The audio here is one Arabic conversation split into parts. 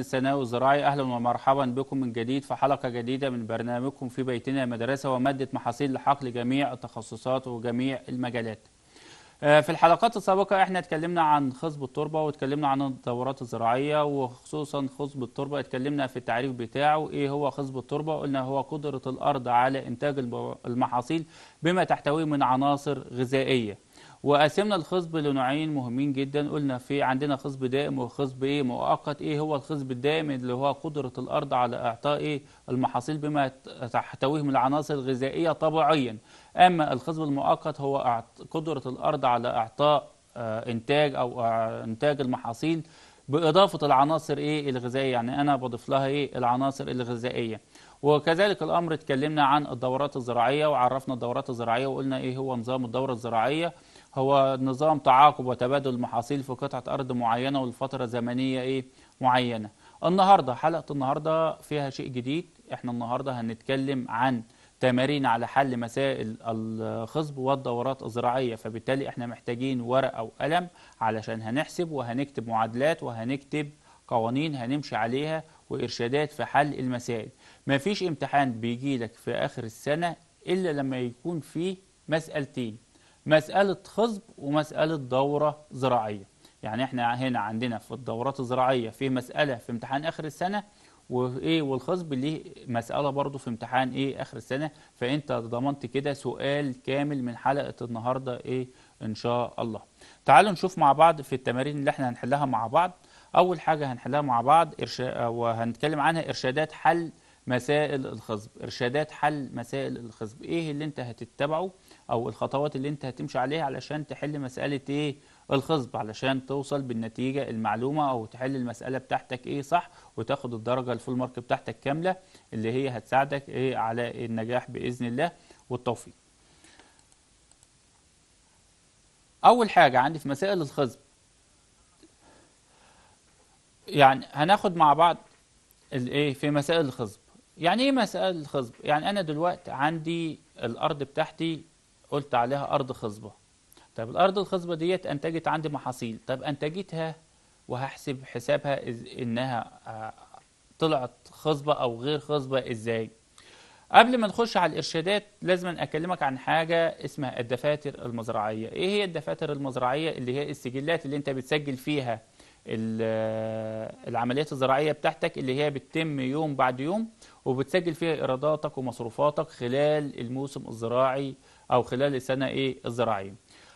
الثانوي الزراعي اهلا ومرحبا بكم من جديد في حلقه جديده من برنامجكم في بيتنا مدرسه وماده محاصيل لحقل جميع التخصصات وجميع المجالات. آه، في الحلقات السابقه احنا اتكلمنا عن خصب التربه واتكلمنا عن الدورات الزراعيه وخصوصا خصب التربه اتكلمنا في التعريف بتاعه ايه هو خصب التربه قلنا هو قدره الارض على انتاج المحاصيل بما تحتويه من عناصر غذائيه. وقسمنا الخصب لنوعين مهمين جدا قلنا في عندنا خصب دائم وخصب ايه مؤقت ايه هو الخصب الدائم اللي هو قدره الارض على اعطاء ايه المحاصيل بما تحتويه من العناصر الغذائيه طبيعيا اما الخصب المؤقت هو قدره الارض على اعطاء آه، انتاج او آه، انتاج المحاصيل باضافه العناصر ايه الغذائيه يعني انا بضيف لها ايه العناصر الغذائيه وكذلك الامر اتكلمنا عن الدورات الزراعيه وعرفنا الدورات الزراعيه وقلنا ايه هو نظام الدوره الزراعيه هو نظام تعاقب وتبادل المحاصيل في قطعة أرض معينة ولفترة زمنية إيه معينة النهاردة حلقة النهاردة فيها شيء جديد إحنا النهاردة هنتكلم عن تمارين على حل مسائل الخصب والدورات الزراعية فبالتالي احنا محتاجين ورقه أو قلم علشان هنحسب وهنكتب معادلات وهنكتب قوانين هنمشي عليها وإرشادات في حل المسائل مفيش امتحان بيجيلك في آخر السنة إلا لما يكون فيه مسألتين مسألة خصب ومسألة دورة زراعية يعني احنا هنا عندنا في الدورات الزراعية في مسألة في امتحان آخر السنة وايه والخصب ليه مسألة برضو في امتحان ايه آخر السنة فانت ضمنت كده سؤال كامل من حلقة النهاردة ايه ان شاء الله تعالوا نشوف مع بعض في التمارين اللي احنا هنحلها مع بعض اول حاجة هنحلها مع بعض إرشا... وهنتكلم عنها ارشادات حل مسائل الخصب ارشادات حل مسائل الخصب ايه اللي انت هتتبعه او الخطوات اللي انت هتمشي عليها علشان تحل مساله ايه الخصب علشان توصل بالنتيجه المعلومه او تحل المساله بتاعتك ايه صح وتاخد الدرجه الفول مارك بتاعتك كامله اللي هي هتساعدك ايه على النجاح باذن الله والتوفيق اول حاجه عندي في مسائل الخصب يعني هناخد مع بعض الايه في مسائل الخصب يعني ايه مسائل الخصب يعني انا دلوقتي عندي الارض بتاعتي قلت عليها أرض خصبة طب الأرض الخصبة ديت أنتجت عندي محاصيل طب أنتجتها وهحسب حسابها إنها آه، طلعت خصبة أو غير خصبة إزاي قبل ما نخش على الإرشادات لازم أكلمك عن حاجة اسمها الدفاتر المزرعية إيه هي الدفاتر المزرعية اللي هي السجلات اللي أنت بتسجل فيها آه، العمليات الزراعية بتاعتك اللي هي بتتم يوم بعد يوم وبتسجل فيها إيراداتك ومصروفاتك خلال الموسم الزراعي او خلال السنه ايه الزراعيه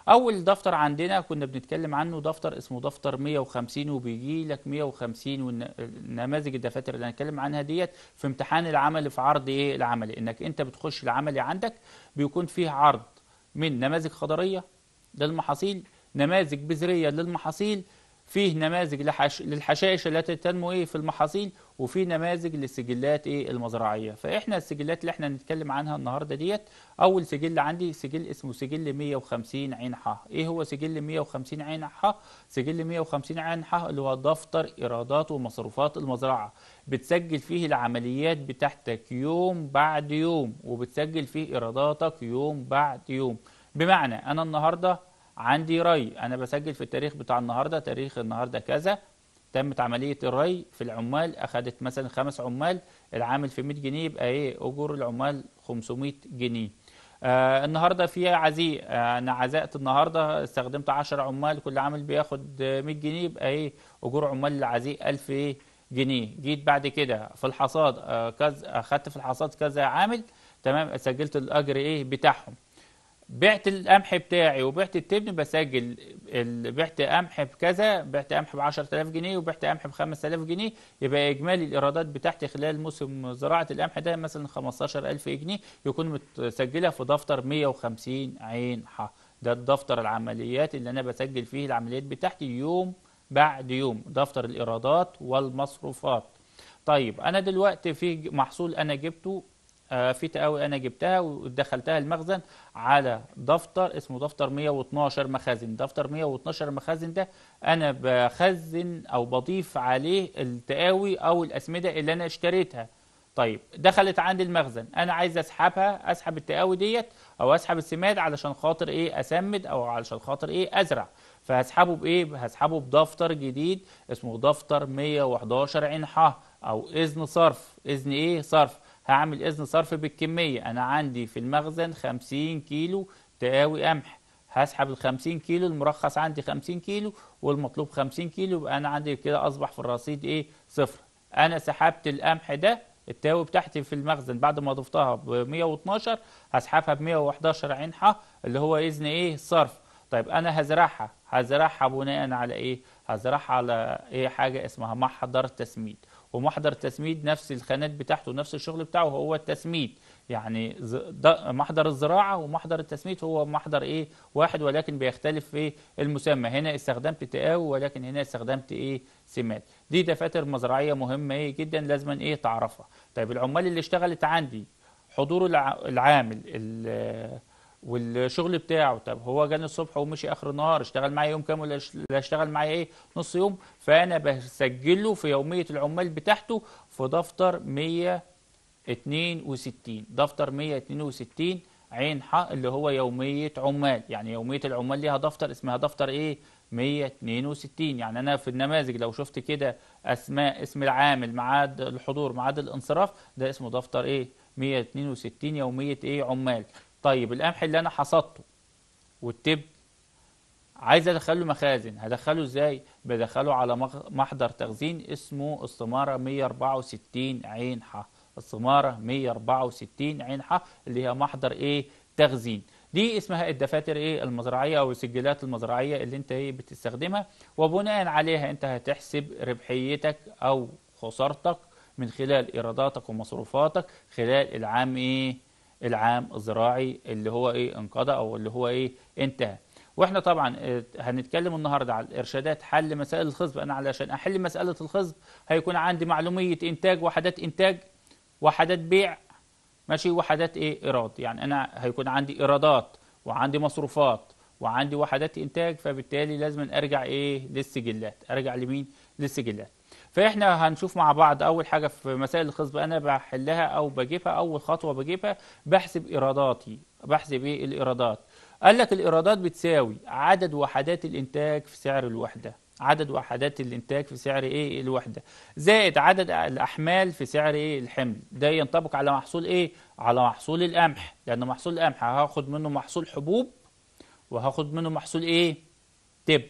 اول دفتر عندنا كنا بنتكلم عنه دفتر اسمه دفتر 150 وبيجي لك 150 ونماذج الدفاتر اللي هنتكلم عنها ديت في امتحان العمل في عرض ايه العملي انك انت بتخش العملي عندك بيكون فيه عرض من نماذج خضريه للمحاصيل نماذج بذريه للمحاصيل فيه نماذج لحش... للحشائش التي تنمو ايه في المحاصيل وفي نماذج للسجلات ايه المزرعيه فاحنا السجلات اللي احنا هنتكلم عنها النهارده ديت اول سجل عندي سجل اسمه سجل 150 عين ح ايه هو سجل 150 عين ح سجل 150 عين ح اللي هو دفتر ايرادات ومصروفات المزرعه بتسجل فيه العمليات بتاعتك يوم بعد يوم وبتسجل فيه ايراداتك يوم بعد يوم بمعنى انا النهارده عندي ري انا بسجل في التاريخ بتاع النهارده تاريخ النهارده كذا تمت عمليه الري في العمال اخذت مثلا خمس عمال العامل في 100 جنيه يبقى ايه اجور العمال 500 جنيه آه النهارده في عزيء آه انا عزأت النهارده استخدمت 10 عمال كل عامل بياخد 100 جنيه يبقى ايه اجور عمال العزيء 1000 إيه؟ جنيه جيت بعد كده في الحصاد آه كذا اخدت في الحصاد كذا عامل تمام سجلت الاجر ايه بتاعهم بعت القمح بتاعي وبعت التبن بسجل بعت قمح بكذا بعت قمح ب 10000 جنيه وبعت قمح ب 5000 جنيه يبقى اجمالي الايرادات بتاعتي خلال موسم زراعه القمح ده مثلا 15000 جنيه يكون متسجله في دفتر 150 عين ح ده الدفتر العمليات اللي انا بسجل فيه العمليات بتاعتي يوم بعد يوم دفتر الايرادات والمصروفات طيب انا دلوقتي في محصول انا جبته آه، في تقاوي انا جبتها ودخلتها المخزن على دفتر اسمه دفتر 112 مخازن دفتر 112 مخازن ده انا بخزن او بضيف عليه التقاوي او الاسمده اللي انا اشتريتها طيب دخلت عندي المخزن انا عايز اسحبها اسحب التقاوي ديت او اسحب السماد علشان خاطر ايه اسمد او علشان خاطر ايه ازرع فهسحبه بايه هسحبه بدفتر جديد اسمه دفتر 111 عنحه او اذن صرف اذن ايه صرف هعمل إذن صرف بالكمية أنا عندي في المخزن 50 كيلو تقاوي قمح هسحب ال 50 كيلو المرخص عندي 50 كيلو والمطلوب 50 كيلو يبقى أنا عندي كده أصبح في الرصيد إيه صفر أنا سحبت القمح ده التاوي بتاعتي في المخزن بعد ما ضفتها ب 112 هسحبها ب 111 عين ح اللي هو إذن إيه صرف طيب أنا هزرعها هزرعها بناء على إيه؟ هزرعها على إيه حاجة اسمها محضر تسميد ومحضر تسميد نفس الخانات بتاعته ونفس الشغل بتاعه هو التسميد يعني محضر الزراعة ومحضر التسميد هو محضر إيه واحد ولكن بيختلف في المسمى هنا استخدمت تقاوي ولكن هنا استخدمت إيه سمات دي دفاتر مزرعية مهمة إيه جدا لازم إيه تعرفها طيب العمال اللي اشتغلت عندي حضور العامل والشغل بتاعه طب هو جاني الصبح ومشي اخر النهار اشتغل معايا يوم كام ولا اشتغل معايا ايه نص يوم فانا بسجله في يوميه العمال بتاعته في دفتر 162 دفتر 162 عين حق اللي هو يوميه عمال يعني يوميه العمال ليها دفتر اسمها دفتر ايه 162 يعني انا في النماذج لو شفت كده اسماء اسم العامل ميعاد الحضور ميعاد الانصراف ده اسمه دفتر ايه 162 يوميه ايه عمال طيب القمح اللي انا حصدته والتب عايز ادخله مخازن هدخله ازاي بدخله على محضر تخزين اسمه السماره 164 عين ح السماره 164 عين ح اللي هي محضر ايه تخزين دي اسمها الدفاتر ايه المزرعيه او السجلات المزرعيه اللي انت ايه بتستخدمها وبناء عليها انت هتحسب ربحيتك او خسارتك من خلال ايراداتك ومصروفاتك خلال العام ايه العام الزراعي اللي هو ايه انقضى او اللي هو ايه انتهى واحنا طبعا آه، هنتكلم النهارده على الارشادات حل مسائل الخصب انا علشان احل مساله الخصب هيكون عندي معلوميه انتاج وحدات انتاج وحدات بيع ماشي وحدات ايه ايراد يعني انا هيكون عندي ايرادات وعندي مصروفات وعندي وحدات انتاج فبالتالي لازم ارجع ايه للسجلات ارجع لمين للسجلات فاحنا هنشوف مع بعض اول حاجه في مسائل الخصب انا بحلها او بجيبها اول خطوه بجيبها بحسب ايراداتي بحسب ايه الايرادات قال لك الايرادات بتساوي عدد وحدات الانتاج في سعر الوحده عدد وحدات الانتاج في سعر ايه الوحده زائد عدد الاحمال في سعر ايه الحمل ده ينطبق على محصول ايه على محصول القمح لان محصول القمح هاخد منه محصول حبوب وهاخد منه محصول ايه تبن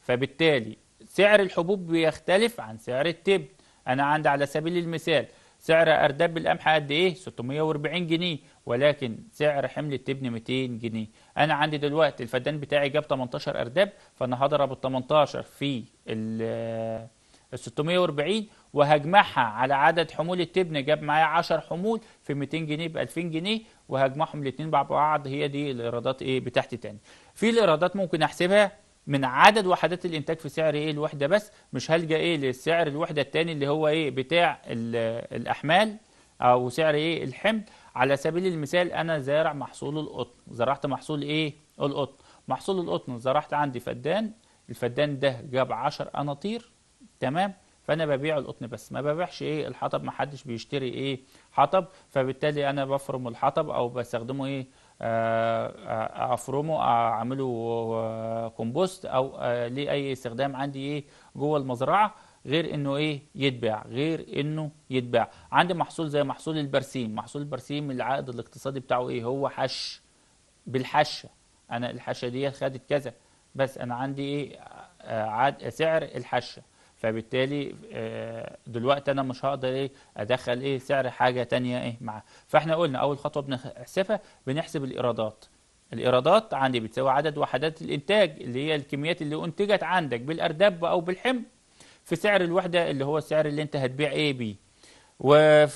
فبالتالي سعر الحبوب بيختلف عن سعر التبن أنا عندي على سبيل المثال سعر أرداب القمح قد إيه؟ 640 جنيه ولكن سعر حمل التبن 200 جنيه أنا عندي دلوقتي الفدان بتاعي جاب 18 أرداب فأنا هضرب ال 18 في ال 640 وهجمعها على عدد حمول التبن جاب معايا 10 حمول في 200 جنيه ب 2000 جنيه وهجمعهم الاثنين مع بعض هي دي الايرادات ايه بتاعتي تاني في الايرادات ممكن احسبها من عدد وحدات الانتاج في سعر ايه الوحده بس مش هلجا ايه للسعر الوحده الثاني اللي هو ايه بتاع الاحمال او سعر ايه الحمل على سبيل المثال انا زارع محصول القطن زرعت محصول ايه القطن محصول القطن زرعت عندي فدان الفدان ده جاب 10 اناطير تمام فانا ببيع القطن بس ما ببيعش ايه الحطب ما حدش بيشتري ايه حطب فبالتالي انا بفرم الحطب او بستخدمه ايه آه، آه، افرمه اعمله آه، كومبوست او ليه اي استخدام عندي ايه جوه المزرعه غير انه ايه يتباع غير انه يتباع عندي محصول زي محصول البرسيم محصول البرسيم العائد الاقتصادي بتاعه ايه هو حش بالحشه انا الحشه دي خدت كذا بس انا عندي ايه عاد سعر الحشه فبالتالي آه، دلوقتي انا مش هقدر ايه ادخل ايه سعر حاجه تانية ايه معاه فاحنا قلنا اول خطوه بنحسبها بنحسب الايرادات الايرادات عندي بتساوي عدد وحدات الانتاج اللي هي الكميات اللي انتجت عندك بالارداب او بالحمض في سعر الوحده اللي هو السعر اللي انت هتبيع ايه بيه وده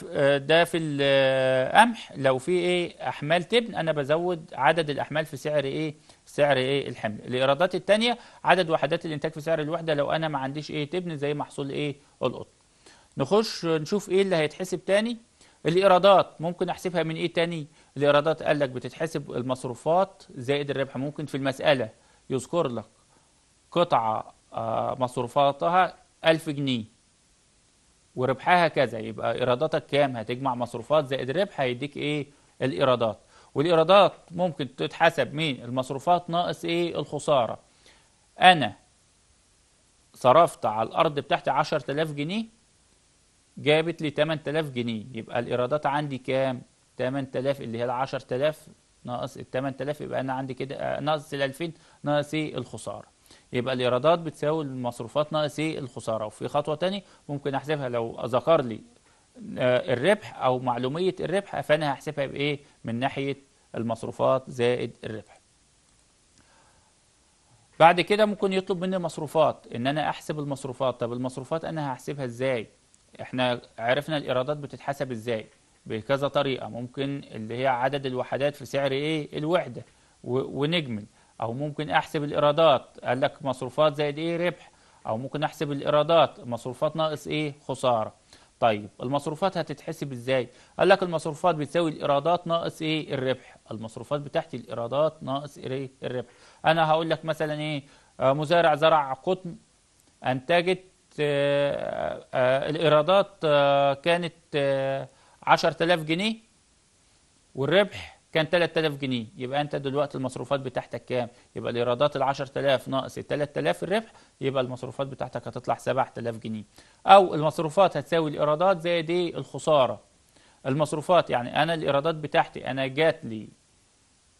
آه، في القمح آه، لو في ايه احمال تبن انا بزود عدد الاحمال في سعر ايه سعر ايه الحمل الايرادات الثانيه عدد وحدات الانتاج في سعر الوحده لو انا ما عنديش ايه تبن زي محصول ايه القطن نخش نشوف ايه اللي هيتحسب تاني الايرادات ممكن احسبها من ايه تاني الايرادات قال لك بتتحسب المصروفات زائد الربح ممكن في المساله يذكر لك قطعه آه، مصروفاتها 1000 جنيه وربحها كذا يبقى ايراداتك كام هتجمع مصروفات زائد ربح هيديك ايه الايرادات والإيرادات ممكن تتحسب من المصروفات ناقص إيه الخسارة أنا صرفت على الأرض بتاعتي 10000 جنيه جابت لي 8000 جنيه يبقى الإيرادات عندي كام 8000 اللي هي ال 10000 ناقص ال 8000 يبقى أنا عندي كده آه، ناقص ال 2000 ناقص إيه الخسارة يبقى الإيرادات بتساوي المصروفات ناقص إيه الخسارة وفي خطوة تاني ممكن أحسبها لو ذكر لي آه، الربح او معلوميه الربح فانا هحسبها بايه من ناحيه المصروفات زائد الربح بعد كده ممكن يطلب مني مصروفات ان انا احسب المصروفات طب المصروفات انا هحسبها ازاي احنا عرفنا الايرادات بتتحسب ازاي بكذا طريقه ممكن اللي هي عدد الوحدات في سعر ايه الوحده ونجمل او ممكن احسب الايرادات قال لك مصروفات زائد ايه ربح او ممكن احسب الايرادات مصروفات ناقص ايه خساره طيب المصروفات هتتحسب ازاي قال لك المصروفات بتساوي الايرادات ناقص ايه الربح المصروفات بتاعتي الايرادات ناقص ايه الربح انا هقول لك مثلا ايه آه، مزارع زرع قطن انتجت آه، آه، الايرادات كانت 10000 جنيه والربح كان 3000 جنيه يبقى انت دلوقتي المصروفات بتاعتك كام يبقى الايرادات ال 10000 ناقص ال 3000 الربح يبقى المصروفات بتاعتك هتطلع 7000 جنيه او المصروفات هتساوي الايرادات زائد ايه الخساره المصروفات يعني انا الايرادات بتاعتي انا جات لي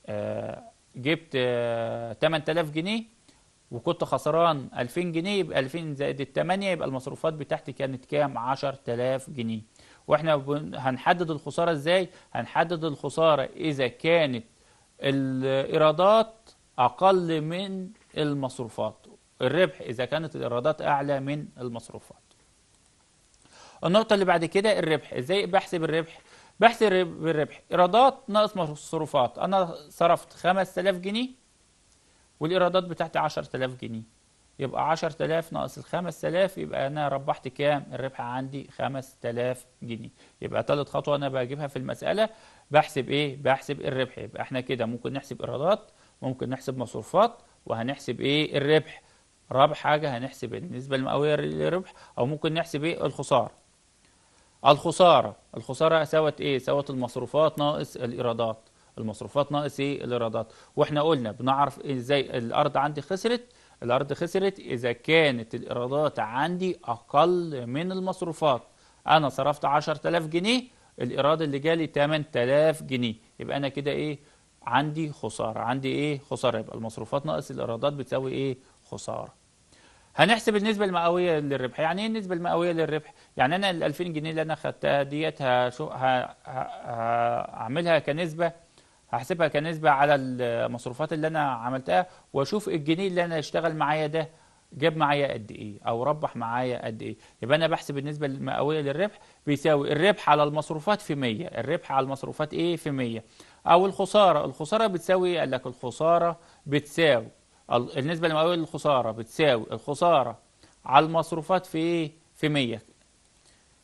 آه جبت آه 8000 جنيه وكنت خسران 2000 جنيه يبقى 2000 زائد ال 8 يبقى المصروفات بتاعتي كانت كام 10000 جنيه واحنا هنحدد الخسارة ازاي هنحدد الخسارة اذا كانت الايرادات اقل من المصروفات الربح اذا كانت الايرادات اعلى من المصروفات النقطة اللي بعد كده الربح ازاي بحسب الربح بحسب الربح ايرادات ناقص مصروفات انا صرفت 5000 جنيه والايرادات بتاعتي 10000 جنيه يبقى 10000 ناقص ال 5000 يبقى انا ربحت كام؟ الربح عندي 5000 جنيه. يبقى ثالث خطوه انا بجيبها في المساله بحسب ايه؟ بحسب الربح، يبقى احنا كده ممكن نحسب ايرادات، ممكن نحسب مصروفات، وهنحسب ايه؟ الربح. رابع حاجه هنحسب النسبه المئويه للربح او ممكن نحسب ايه؟ الخساره. الخساره، الخساره سوت ايه؟ سوت المصروفات ناقص الايرادات. المصروفات ناقص ايه؟ الايرادات، واحنا قلنا بنعرف ازاي الارض عندي خسرت الأرض خسرت إذا كانت الإيرادات عندي أقل من المصروفات أنا صرفت 10000 جنيه الإيراد اللي جالي 8000 جنيه يبقى أنا كده إيه عندي خسارة عندي إيه خسارة يبقى المصروفات ناقص الإيرادات بتساوي إيه خسارة هنحسب النسبة المئوية للربح يعني ايه النسبة المئوية للربح يعني انا ال 2000 جنيه اللي انا خدتها ديت هشو هعملها كنسبة هحسبها كنسبة على المصروفات اللي أنا عملتها وأشوف الجنيه اللي أنا اشتغل معايا ده جاب معايا قد إيه أو ربح معايا قد إيه يبقى أنا بحسب النسبة المئوية للربح بيساوي الربح على المصروفات في 100 الربح على المصروفات إيه في 100 أو الخسارة الخسارة بتساوي إيه؟ قال لك الخسارة بتساوي النسبة المئوية للخسارة بتساوي الخسارة على المصروفات في إيه في 100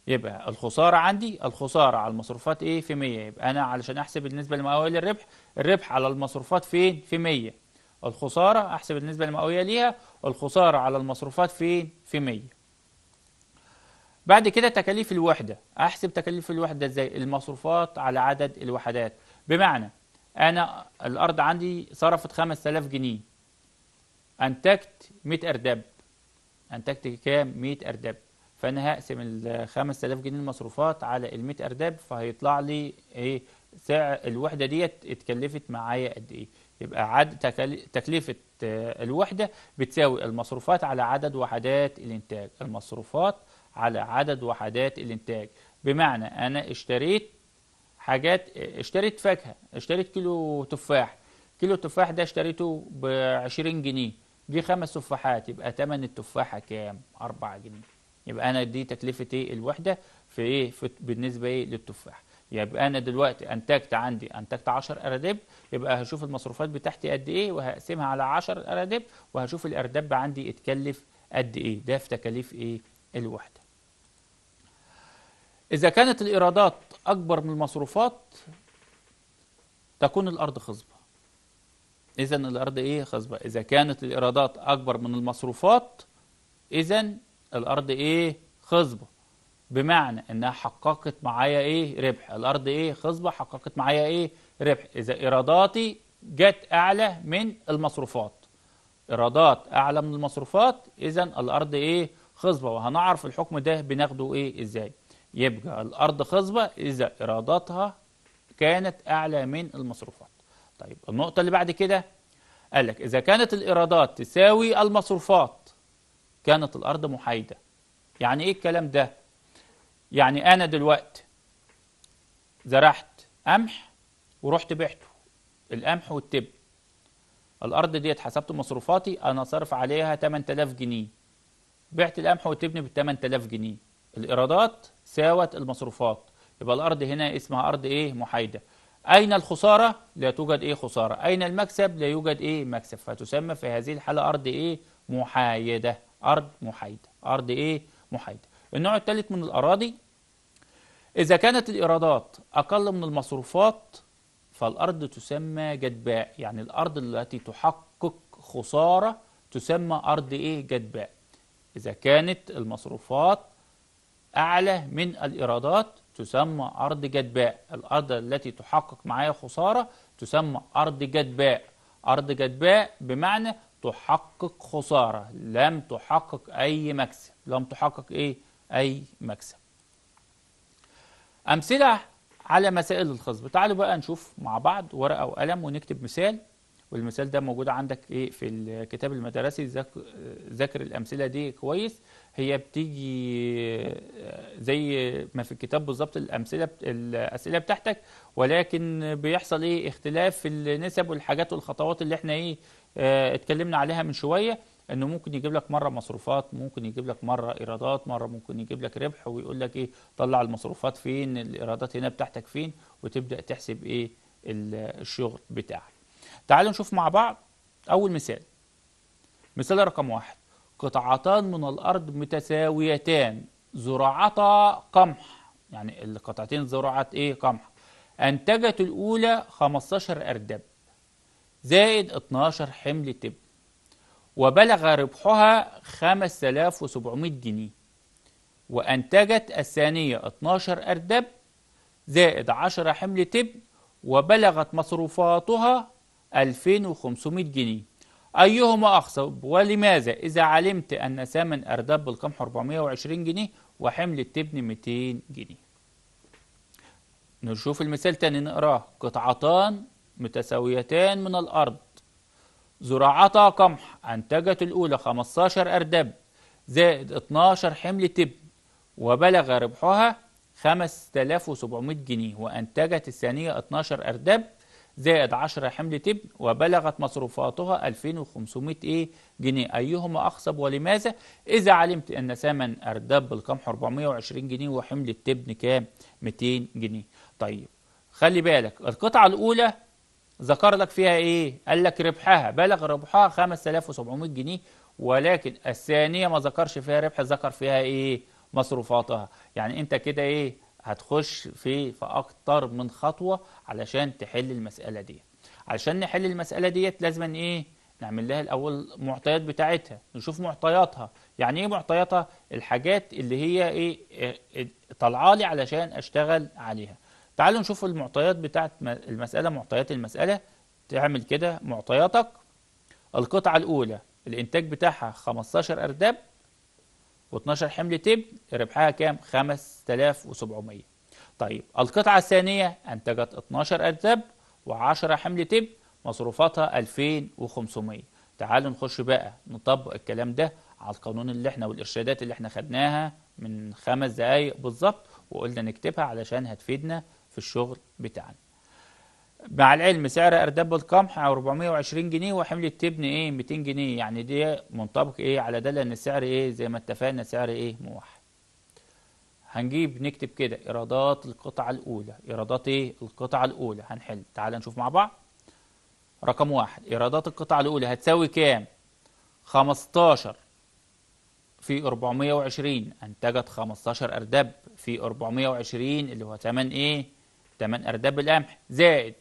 يبقى الخسارة عندي الخسارة على المصروفات ايه في 100 يبقى انا علشان احسب النسبه المئويه للربح الربح على المصروفات فين في 100 الخسارة احسب النسبه المئويه ليها الخسارة على المصروفات فين في 100 بعد كده تكاليف الوحدة احسب تكاليف الوحدة ازاي المصروفات على عدد الوحدات بمعنى انا الارض عندي صرفت 5000 جنيه انتجت 100 ارداب انتجت كام 100 ارداب فانا هقسم ال 5000 جنيه المصروفات على ال 100 ارداب فهيطلع لي ايه سعر الوحده ديت اتكلفت معايا قد ايه يبقى عد تكلفه آه، الوحده بتساوي المصروفات على عدد وحدات الانتاج المصروفات على عدد وحدات الانتاج بمعنى انا اشتريت حاجات آه، اشتريت فاكهه اشتريت كيلو تفاح كيلو التفاح ده اشتريته ب 20 جنيه جه خمس تفاحات يبقى ثمن التفاحه كام 4 جنيه يبقى انا دي تكلفه ايه الوحده في ايه في بالنسبه ايه للتفاح يبقى انا دلوقتي انتجت عندي انتجت 10 ارداب يبقى هشوف المصروفات بتاعتي قد ايه وهقسمها على 10 ارداب وهشوف الارداب عندي اتكلف قد ايه ده في تكاليف ايه الوحده اذا كانت الايرادات اكبر من المصروفات تكون الارض خصبه اذا الارض ايه خصبه اذا كانت الايرادات اكبر من المصروفات اذا الارض ايه خصبه بمعنى انها حققت معايا ايه ربح الارض ايه خصبه حققت معايا ايه ربح اذا ايراداتي جت اعلى من المصروفات ايرادات اعلى من المصروفات اذا الارض ايه خصبه وهنعرف الحكم ده بناخده ايه ازاي يبقى الارض خصبه اذا ايراداتها كانت اعلى من المصروفات طيب النقطه اللي بعد كده قال لك اذا كانت الايرادات تساوي المصروفات كانت الأرض محايدة يعني إيه الكلام ده؟ يعني أنا دلوقتي زرعت قمح ورحت بعته القمح والتب الأرض ديت حسبت مصروفاتي أنا صرف عليها 8000 جنيه بعت القمح والتبن ب 8000 جنيه الإيرادات ساوت المصروفات يبقى الأرض هنا اسمها أرض إيه محايدة أين الخسارة؟ لا توجد إيه خسارة أين المكسب؟ لا يوجد إيه مكسب فتسمى في هذه الحالة أرض إيه محايدة أرض محايدة أرض إيه؟ محايدة النوع الثالث من الأراضي إذا كانت الإيرادات أقل من المصروفات فالأرض تسمى جدباء يعني الأرض التي تحقق خسارة تسمى أرض إيه؟ جدباء إذا كانت المصروفات أعلى من الإيرادات تسمى أرض جدباء الأرض التي تحقق معايا خسارة تسمى أرض جدباء أرض جدباء بمعنى تحقق خسارة لم تحقق أي مكسب لم تحقق إيه؟ أي مكسب أمثلة على مسائل الخصب تعالوا بقى نشوف مع بعض ورقة وقلم ونكتب مثال والمثال ده موجود عندك ايه في الكتاب المدرسي ذاكر الامثله دي كويس هي بتيجي آه، زي ما في الكتاب بالظبط الامثله الاسئله بتاعتك ولكن بيحصل ايه اختلاف في النسب والحاجات والخطوات اللي احنا ايه آه، اتكلمنا عليها من شويه انه ممكن يجيب لك مره مصروفات ممكن يجيب لك مره ايرادات مره ممكن يجيب لك ربح ويقول لك ايه طلع المصروفات فين الايرادات هنا بتاعتك فين وتبدا تحسب ايه الشغل بتاعك تعالوا نشوف مع بعض اول مثال مثال رقم واحد قطعتان من الارض متساويتان زرعتا قمح يعني القطعتين زرعت ايه قمح انتجت الاولى 15 اردب زائد 12 حمل تب وبلغ ربحها 5700 جنيه وأنتجت الثانية 12 أردب زائد 10 حمل تب وبلغت مصروفاتها 2500 جنيه أيهما أخصب ولماذا إذا علمت أن ثمن أرداب بالقمح 420 جنيه وحمل التبن 200 جنيه نشوف المثال تاني نقراه قطعتان متساويتان من الأرض زراعتا قمح أنتجت الأولى 15 أردب زائد 12 حمل تب وبلغ ربحها 5700 جنيه وأنتجت الثانية 12 أردب زائد 10 حمل تب وبلغت مصروفاتها 2500 ايه جنيه ايهما اخصب ولماذا اذا علمت ان ثمن ارداب القمح 420 جنيه وحمل التبن كام 200 جنيه طيب خلي بالك القطعه الاولى ذكر لك فيها ايه قال لك ربحها بلغ ربحها 5700 جنيه ولكن الثانيه ما ذكرش فيها ربح ذكر فيها ايه مصروفاتها يعني انت كده ايه هتخش في في اكتر من خطوه علشان تحل المساله دي علشان نحل المساله ديت لازم ايه نعمل لها الاول معطيات بتاعتها نشوف معطياتها يعني ايه معطياتها الحاجات اللي هي ايه, إيه, طالعه لي علشان اشتغل عليها تعالوا نشوف المعطيات بتاعه المسألة معطيات المسألة تعمل كده معطياتك القطعة الأولى الإنتاج بتاعها 15 أرداب و12 حمل تب ربحها كام 5700 طيب القطعة الثانية أنتجت 12 أرداب و10 حمل تب مصروفاتها 2500 تعالوا نخش بقى نطبق الكلام ده على القانون اللي احنا والإرشادات اللي احنا خدناها من خمس دقايق بالظبط وقلنا نكتبها علشان هتفيدنا في الشغل بتاعنا مع العلم سعر ارداب قمح 420 جنيه وحمل تبن ايه 200 جنيه يعني دي منطبق ايه على ده لان السعر ايه زي ما اتفقنا سعر ايه موحد هنجيب نكتب كده ايرادات القطعه الاولى ايرادات ايه القطعه الاولى هنحل تعال نشوف مع بعض رقم واحد ايرادات القطعه الاولى هتساوي كام 15 في 420 انتجت 15 اردب في 420 اللي هو 8 ايه 8 أرداب القمح زائد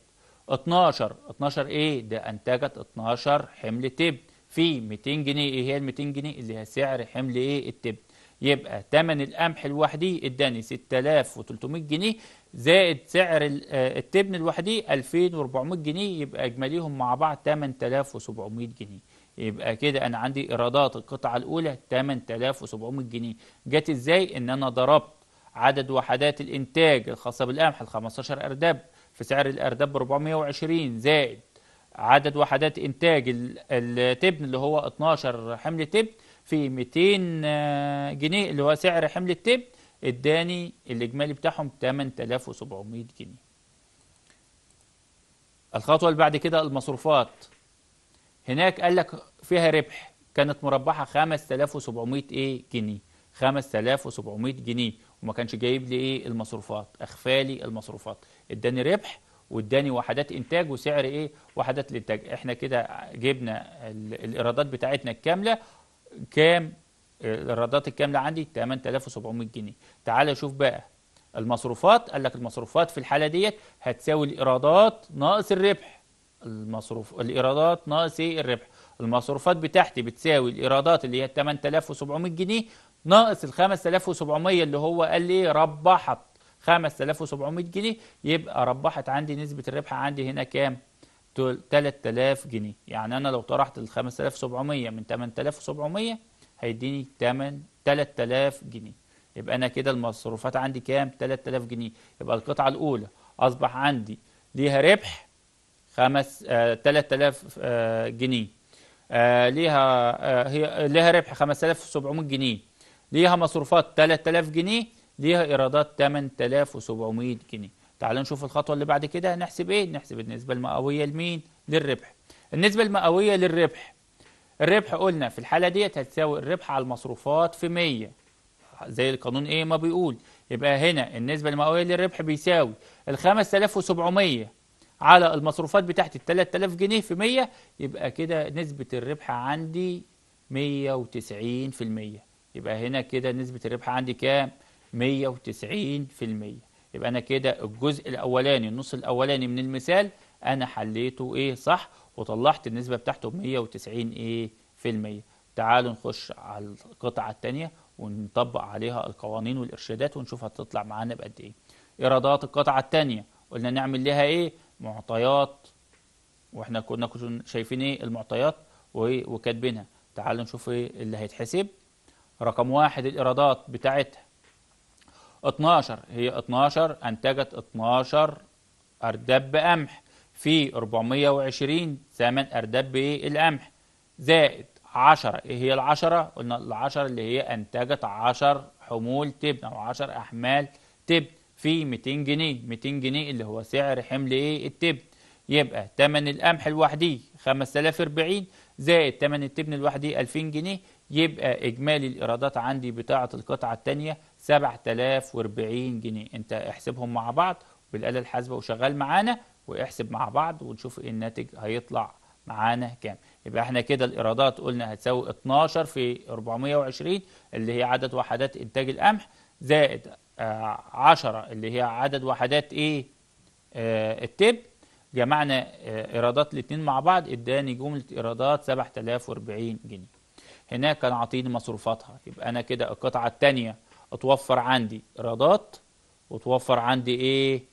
12 12 إيه ده أنتجت 12 حمل تبن في 200 جنيه إيه هي ال 200 جنيه اللي هي سعر حمل إيه التبن يبقى تمن القمح لوحده اداني 6300 جنيه زائد سعر آه، التبن لوحده 2400 جنيه يبقى اجماليهم مع بعض 8700 جنيه يبقى كده انا عندي ايرادات القطعه الاولى 8700 جنيه جت ازاي ان انا ضربت عدد وحدات الإنتاج الخاصة بالقمح ال 15 أرداب في سعر الأرداب 420 زائد عدد وحدات إنتاج التبن اللي هو 12 حمل تبن في 200 آه، جنيه اللي هو سعر حمل التبن اداني الإجمالي بتاعهم 8700 جنيه الخطوة اللي بعد كده المصروفات هناك قال لك فيها ربح كانت مربحة 5700 ايه جنيه 5700 جنيه وما كانش جايب لي ايه المصروفات اخفالي المصروفات اداني ربح واداني وحدات انتاج وسعر ايه وحدات الانتاج احنا كده جبنا الايرادات بتاعتنا الكامله كام الايرادات الكامله عندي 8700 جنيه تعالى شوف بقى المصروفات قال لك المصروفات في الحاله ديت هتساوي الايرادات ناقص الربح المصروف الايرادات ناقص ايه الربح المصروفات بتاعتي بتساوي الايرادات اللي هي 8700 جنيه ناقص ال 5700 اللي هو قال لي ربحت 5700 جنيه يبقى ربحت عندي نسبة الربح عندي هنا كام؟ 3000 جنيه يعني أنا لو طرحت ال 5700 من 8700 هيديني 8 3000 جنيه يبقى أنا كده المصروفات عندي كام؟ 3000 جنيه يبقى القطعة الأولى أصبح عندي ليها ربح 5 3000 آه، آه، جنيه آه، ليها هي ليها ربح 5700 جنيه ليها مصروفات 3000 جنيه ليها ايرادات 8700 جنيه تعالوا نشوف الخطوه اللي بعد كده هنحسب ايه نحسب النسبه المئويه لمين للربح النسبه المئويه للربح الربح قلنا في الحاله ديت هتساوي الربح على المصروفات في 100 زي القانون ايه ما بيقول يبقى هنا النسبه المئويه للربح بيساوي ال 5700 على المصروفات بتاعت ال 3000 جنيه في 100 يبقى كده نسبه الربح عندي 190% يبقى هنا كده نسبة الربح عندي كام 190% يبقى أنا كده الجزء الأولاني النص الأولاني من المثال أنا حليته إيه صح وطلعت النسبة بتاعته ب 190 إيه في المية تعالوا نخش على القطعة الثانية ونطبق عليها القوانين والإرشادات ونشوف هتطلع معانا بقد إيه إيرادات القطعة الثانية قلنا نعمل لها إيه معطيات واحنا كنا شايفين ايه المعطيات وكاتبينها تعالوا نشوف ايه اللي هيتحسب رقم واحد الإيرادات بتاعتها 12 هي 12 أنتجت 12 أرداب قمح في 420 ثمن أرداب إيه؟ القمح زائد 10 إيه هي العشرة؟ قلنا العشرة اللي هي أنتجت 10 حمول تبن أو 10 أحمال تبن في 200 جنيه 200 جنيه اللي هو سعر حمل إيه التبن يبقى تمن القمح لوحديه 5040 زائد تمن التبن لوحديه 2000 جنيه يبقى إجمالي الإيرادات عندي بتاعة القطعة الثانيه 7040 جنيه أنت احسبهم مع بعض بالآلة الحاسبة وشغال معانا واحسب مع بعض ونشوف إيه الناتج هيطلع معانا كام يبقى احنا كده الإيرادات قلنا هتساوي 12 في 420 اللي هي عدد وحدات إنتاج القمح زائد 10 آه، اللي هي عدد وحدات إيه آه التب جمعنا آه، ايرادات الاثنين مع بعض اداني جمله ايرادات 7040 جنيه هناك انا اعطيني مصروفاتها يبقى انا كده القطعه الثانيه اتوفر عندي ايرادات وتوفر عندي ايه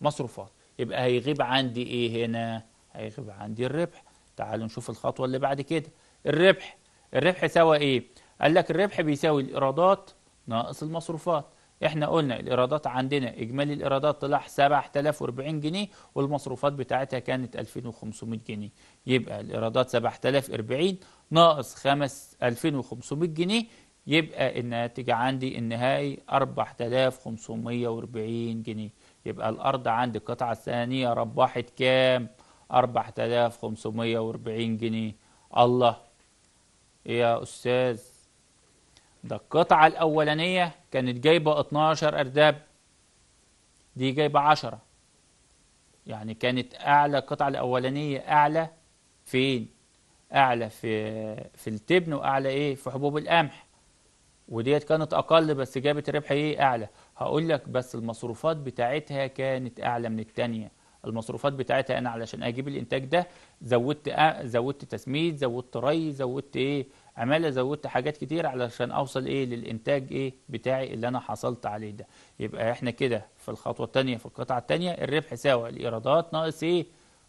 مصروفات يبقى هيغيب عندي ايه هنا هيغيب عندي الربح تعالوا نشوف الخطوه اللي بعد كده الربح الربح سوى ايه قال لك الربح بيساوي الايرادات ناقص المصروفات احنا قلنا الايرادات عندنا اجمالي الايرادات طلع 7040 جنيه والمصروفات بتاعتها كانت 2500 جنيه يبقى الايرادات 7040 ناقص 5500 جنيه يبقى الناتج عندي النهائي 4540 جنيه يبقى الأرض عندي القطعة الثانية ربحت كام؟ 4540 جنيه الله يا أستاذ ده القطعة الأولانية كانت جايبة 12 أرداب دي جايبة 10 يعني كانت أعلى القطعة الأولانية أعلى فين؟ اعلى في في التبن واعلى ايه في حبوب القمح وديت كانت اقل بس جابت ربح ايه اعلى هقول لك بس المصروفات بتاعتها كانت اعلى من الثانيه المصروفات بتاعتها انا علشان اجيب الانتاج ده زودت زودت تسميد زودت ري زودت ايه عماله زودت حاجات كتير علشان اوصل ايه للانتاج ايه بتاعي اللي انا حصلت عليه ده يبقى احنا كده في الخطوه الثانيه في القطعه الثانيه الربح ساوي الايرادات ناقص ايه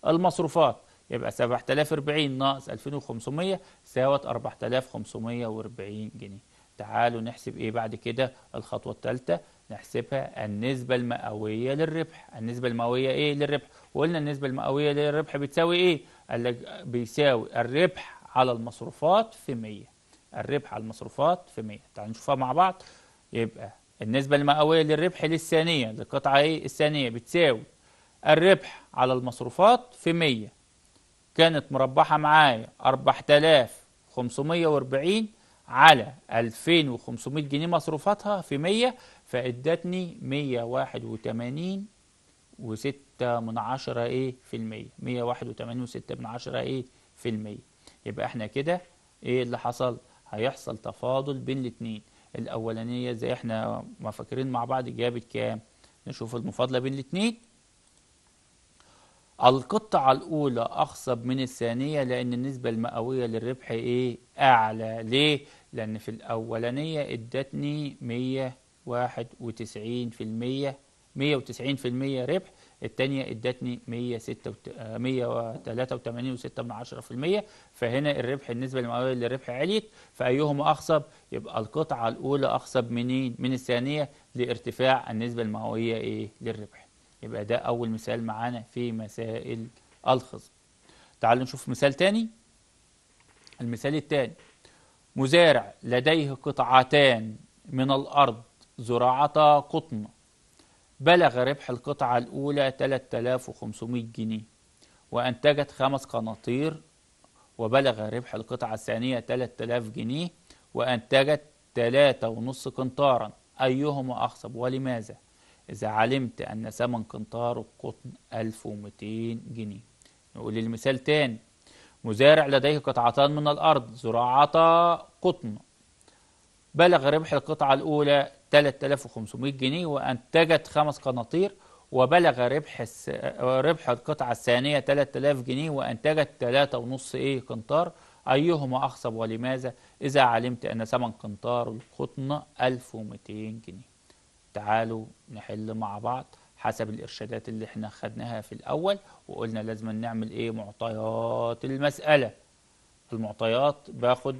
المصروفات يبقى 7040 ناقص 2500 ساوت 4540 جنيه تعالوا نحسب ايه بعد كده الخطوه الثالثه نحسبها النسبه المئويه للربح النسبه المئويه ايه للربح وقلنا النسبه المئويه للربح بتساوي ايه قال لك بيساوي الربح على المصروفات في 100 الربح على المصروفات في 100 تعالوا نشوفها مع بعض يبقى النسبه المئويه للربح للثانيه للقطعه ايه الثانيه بتساوي الربح على المصروفات في 100 كانت مربحة معايا 4540 على 2500 جنيه مصروفاتها في 100 فادتني 181 وستة من عشرة ايه في المية مية واحد وتمانين من عشرة ايه في المية يبقى احنا كده ايه اللي حصل هيحصل تفاضل بين الاتنين الاولانية زي احنا ما فاكرين مع بعض جابت كام نشوف المفاضلة بين الاتنين القطعة الأولى أخصب من الثانية لأن النسبة المئوية للربح إيه؟ أعلى، ليه؟ لأن في الأولانية إدتني 191% 190% ربح، الثانية إدتني 183.6% فهنا الربح النسبة المئوية للربح عليت، فأيهما أخصب؟ يبقى القطعة الأولى أخصب منين؟ من الثانية لارتفاع النسبة المئوية إيه؟ للربح. يبقى ده أول مثال معانا في مسائل الخصم تعالوا نشوف مثال تاني المثال التاني مزارع لديه قطعتان من الأرض زراعتا قطن بلغ ربح القطعة الأولى 3500 جنيه وأنتجت خمس قناطير وبلغ ربح القطعة الثانية 3000 جنيه وأنتجت 3.5 قنطارا أيهما أخصب ولماذا؟ إذا علمت أن ثمن قنطار القطن 1200 جنيه نقول المثال تاني مزارع لديه قطعتان من الأرض زراعتا قطن بلغ ربح القطعة الأولى 3500 جنيه وأنتجت خمس قناطير وبلغ ربح الس... ربح القطعة الثانية 3000 جنيه وأنتجت 3.5 إيه قنطار أيهما أخصب ولماذا إذا علمت أن ثمن قنطار القطن 1200 جنيه تعالوا نحل مع بعض حسب الارشادات اللي احنا خدناها في الاول وقلنا لازم نعمل ايه معطيات المساله المعطيات باخد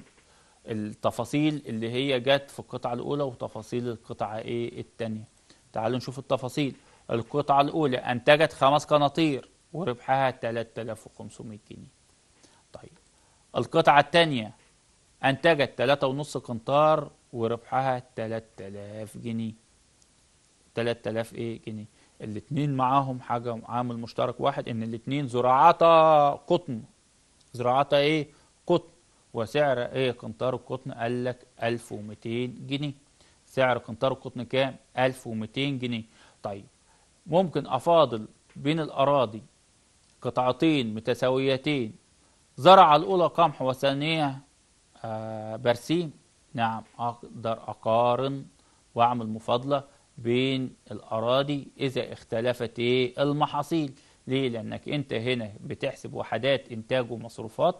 التفاصيل اللي هي جت في القطعه الاولى وتفاصيل القطعه ايه الثانيه تعالوا نشوف التفاصيل القطعه الاولى انتجت خمس قناطير وربحها 3500 جنيه طيب القطعه الثانيه انتجت 3.5 قنطار وربحها 3000 جنيه 3000 ايه جنيه الاثنين معاهم حاجه عامل مشترك واحد ان الاثنين زراعتا قطن زراعتا ايه قطن وسعر ايه قنطار القطن قال لك 1200 جنيه سعر قنطار القطن كام 1200 جنيه طيب ممكن افاضل بين الاراضي قطعتين متساويتين زرع الاولى قمح والثانيه آه برسيم نعم اقدر اقارن واعمل مفاضله بين الأراضي إذا اختلفت إيه المحاصيل ليه؟ لأنك أنت هنا بتحسب وحدات إنتاج ومصروفات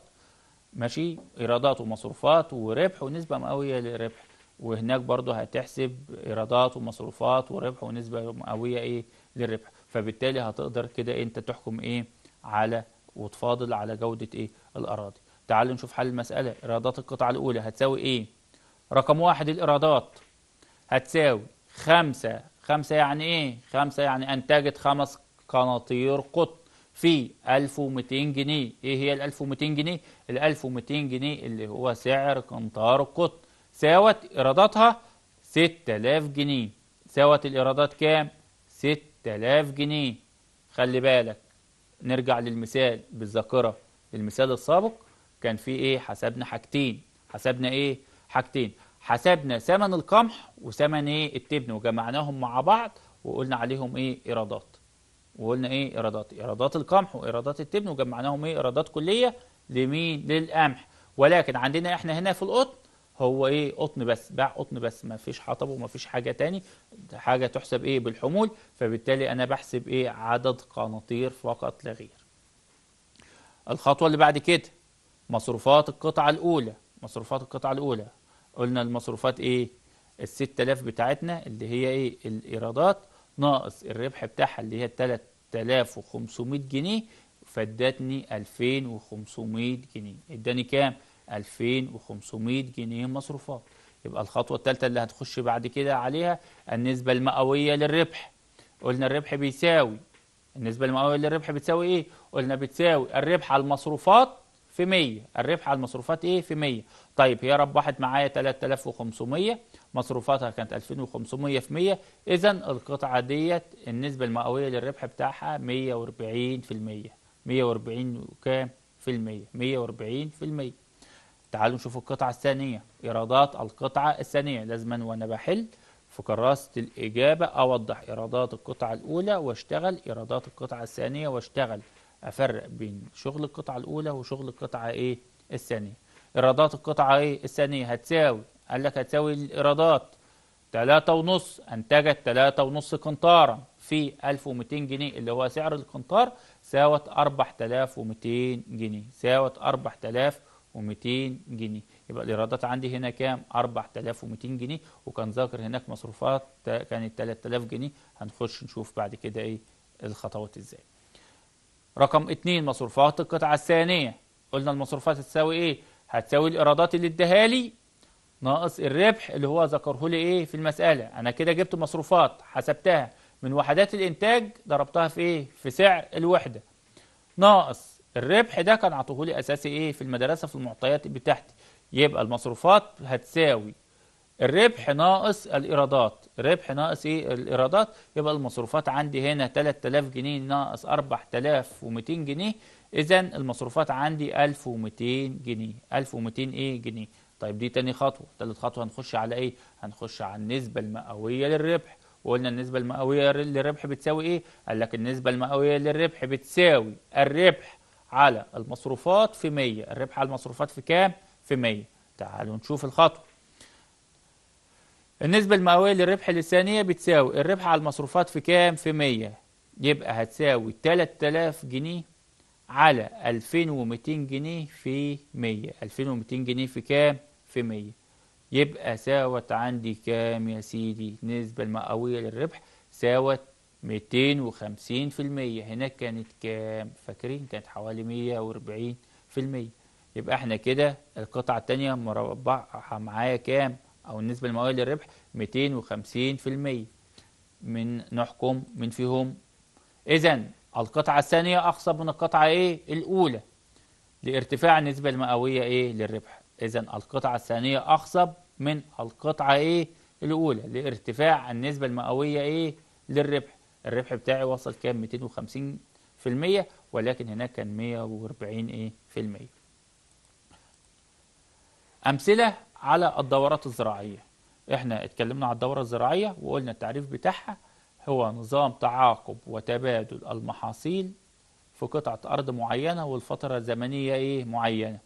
ماشي إيرادات ومصروفات وربح ونسبة مئوية للربح وهناك برضه هتحسب إيرادات ومصروفات وربح ونسبة مئوية إيه للربح فبالتالي هتقدر كده أنت تحكم إيه على وتفاضل على جودة إيه الأراضي تعالوا نشوف حل المسألة إيرادات القطعة الأولى هتساوي إيه رقم واحد الإيرادات هتساوي خمسة خمسة يعني إيه؟ خمسة يعني أنتجت خمس قناطير قطن في 1200 جنيه إيه هي ال 1200 جنيه؟ ال 1200 جنيه اللي هو سعر قنطار القطن ساوت إيراداتها 6000 جنيه ساوت الإيرادات كام؟ 6000 جنيه خلي بالك نرجع للمثال بالذاكرة المثال السابق كان فيه إيه؟ حسبنا حاجتين حسبنا إيه؟ حاجتين حسبنا ثمن القمح وثمن ايه التبن وجمعناهم مع بعض وقلنا عليهم ايه ايرادات وقلنا ايه ايرادات ايرادات القمح وايرادات التبن وجمعناهم ايه ايرادات كليه لمين للقمح ولكن عندنا احنا هنا في القطن هو ايه قطن بس باع قطن بس ما فيش حطب وما فيش حاجه تاني حاجه تحسب ايه بالحمول فبالتالي انا بحسب ايه عدد قناطير فقط لا غير الخطوه اللي بعد كده مصروفات القطعه الاولى مصروفات القطعه الاولى قلنا المصروفات ايه ال 6000 بتاعتنا اللي هي ايه الايرادات ناقص الربح بتاعها اللي هي 3500 جنيه فادتني 2500 جنيه اداني كام 2500 جنيه مصروفات يبقى الخطوة الثالثة اللي هتخش بعد كده عليها النسبة المئوية للربح قلنا الربح بيساوي النسبة المئوية للربح بتساوي ايه قلنا بتساوي الربح على المصروفات في 100 الربح على المصروفات ايه في 100 طيب هي ربحت معايا 3500 مصروفاتها كانت 2500 في 100 اذا القطعه ديت النسبه المئويه للربح بتاعها 140% 140 وكام في المية 140 في المية تعالوا نشوف القطعة الثانية إيرادات القطعة الثانية لازما وأنا بحل في كراسة الإجابة أوضح إيرادات القطعة الأولى واشتغل إيرادات القطعة الثانية واشتغل افرق بين شغل القطعه الاولى وشغل القطعه ايه الثانيه ايرادات القطعه ايه الثانيه هتساوي قال لك هتساوي الايرادات 3.5 ونص انتجت 3.5 ونص قنطارا في 1200 جنيه اللي هو سعر القنطار ساوت 4200 جنيه ساوت 4200 جنيه يبقى الايرادات عندي هنا كام 4200 جنيه وكان ذاكر هناك مصروفات كانت 3000 جنيه هنخش نشوف بعد كده ايه الخطوات ازاي رقم اتنين مصروفات القطعة الثانية قلنا المصروفات هتساوي ايه هتساوي الإيرادات اللي اداها لي ناقص الربح اللي هو ذكره لي ايه في المسألة انا كده جبت مصروفات حسبتها من وحدات الانتاج ضربتها في ايه في سعر الوحدة ناقص الربح ده كان عطوه لي اساسي ايه في المدرسة في المعطيات بتاعتي يبقى المصروفات هتساوي الربح ناقص الإيرادات ربح ناقص إيه الإيرادات يبقى المصروفات عندي هنا 3000 جنيه ناقص 4200 جنيه إذا المصروفات عندي 1200 جنيه 1200 إيه جنيه طيب دي تاني خطوة تالت خطوة هنخش على إيه هنخش على النسبة المئوية للربح وقلنا النسبة المئوية للربح بتساوي إيه قال لك النسبة المئوية للربح بتساوي الربح على المصروفات في 100 الربح على المصروفات في كام في 100 تعالوا نشوف الخطوة النسبة المئوية للربح للثانية بتساوي الربح على المصروفات في كام؟ في 100 يبقى هتساوي 3000 جنيه على 2200 جنيه في 100 2200 جنيه في كام؟ في 100 يبقى ساوت عندي كام يا سيدي؟ النسبة المئوية للربح ساوت 250% هناك كانت كام؟ فاكرين كانت حوالي 140% يبقى احنا كده القطعة التانية مربعة معايا كام؟ أو النسبة المئوية للربح 250% من نحكم من فيهم إذا القطعة الثانية أخصب من القطعة إيه الأولى لارتفاع النسبة المئوية إيه للربح إذا القطعة الثانية أخصب من القطعة إيه الأولى لارتفاع النسبة المئوية إيه للربح الربح بتاعي وصل كام 250 في المية ولكن هناك كان 140 إيه في المية أمثلة على الدورات الزراعية احنا اتكلمنا على الدورة الزراعية وقلنا التعريف بتاعها هو نظام تعاقب وتبادل المحاصيل في قطعة أرض معينة والفترة زمنية إيه معينة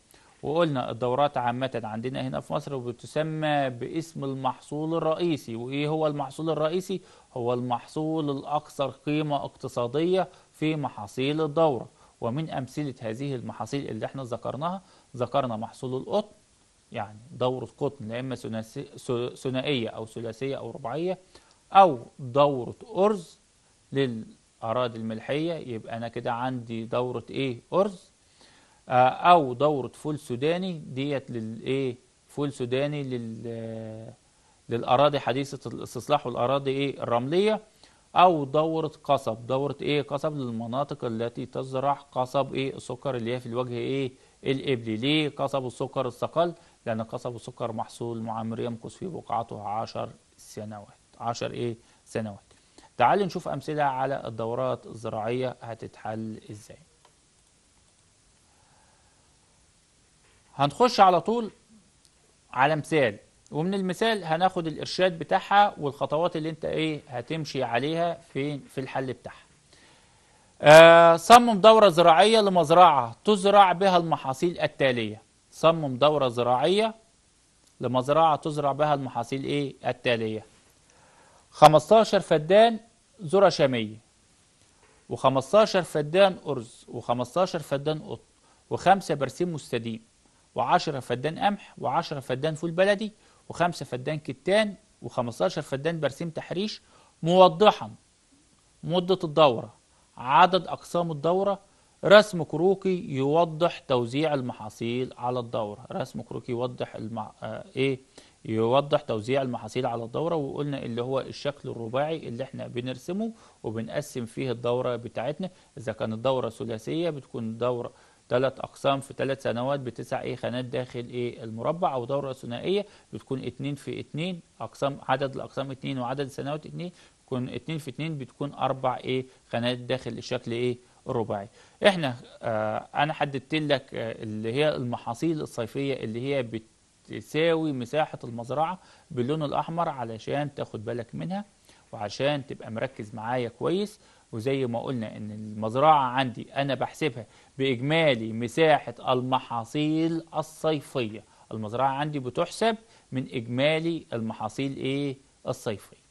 وقلنا الدورات عامة عندنا هنا في مصر بتسمى باسم المحصول الرئيسي وإيه هو المحصول الرئيسي؟ هو المحصول الأكثر قيمة اقتصادية في محاصيل الدورة ومن أمثلة هذه المحاصيل اللي احنا ذكرناها ذكرنا محصول القطن يعني دورة قطن يا إما ثنائية أو ثلاثية أو رباعية أو دورة أرز للأراضي الملحية يبقى أنا كده عندي دورة إيه أرز آه، أو دورة فول سوداني ديت للإيه فول سوداني لل للأراضي حديثة الاستصلاح والأراضي إيه الرملية أو دورة قصب دورة إيه قصب للمناطق التي تزرع قصب إيه السكر اللي هي في الوجه إيه الإبلي ليه قصب السكر الثقل لأن قصب السكر محصول معمر يمكث في بقعته 10 سنوات 10 إيه سنوات تعالي نشوف أمثلة على الدورات الزراعية هتتحل إزاي هنخش على طول على مثال ومن المثال هناخد الإرشاد بتاعها والخطوات اللي انت ايه هتمشي عليها فين في الحل بتاعها آه صمم دورة زراعية لمزرعة تزرع بها المحاصيل التالية صمم دورة زراعية لمزرعة تزرع بها المحاصيل إيه التالية 15 فدان ذرة شامية و15 فدان أرز و15 فدان قط و5 برسيم مستديم و10 فدان قمح و10 فدان فول بلدي و5 فدان كتان و15 فدان برسيم تحريش موضحا مدة الدورة عدد أقسام الدورة رسم كروكي يوضح توزيع المحاصيل على الدورة رسم كروكي يوضح المع... آه إيه يوضح توزيع المحاصيل على الدورة وقلنا اللي هو الشكل الرباعي اللي احنا بنرسمه وبنقسم فيه الدورة بتاعتنا إذا كانت دورة ثلاثية بتكون دورة ثلاث اقسام في ثلاث سنوات بتسع ايه خانات داخل ايه المربع او دوره ثنائيه بتكون اتنين في اتنين اقسام عدد الاقسام اتنين وعدد السنوات اتنين بتكون اتنين في اتنين بتكون اربع ايه خانات داخل الشكل ايه رباعي احنا آه، انا حددت لك آه، اللي هي المحاصيل الصيفيه اللي هي بتساوي مساحه المزرعه باللون الاحمر علشان تاخد بالك منها وعشان تبقى مركز معايا كويس وزي ما قلنا ان المزرعه عندي انا بحسبها باجمالي مساحه المحاصيل الصيفيه المزرعه عندي بتحسب من اجمالي المحاصيل ايه الصيفيه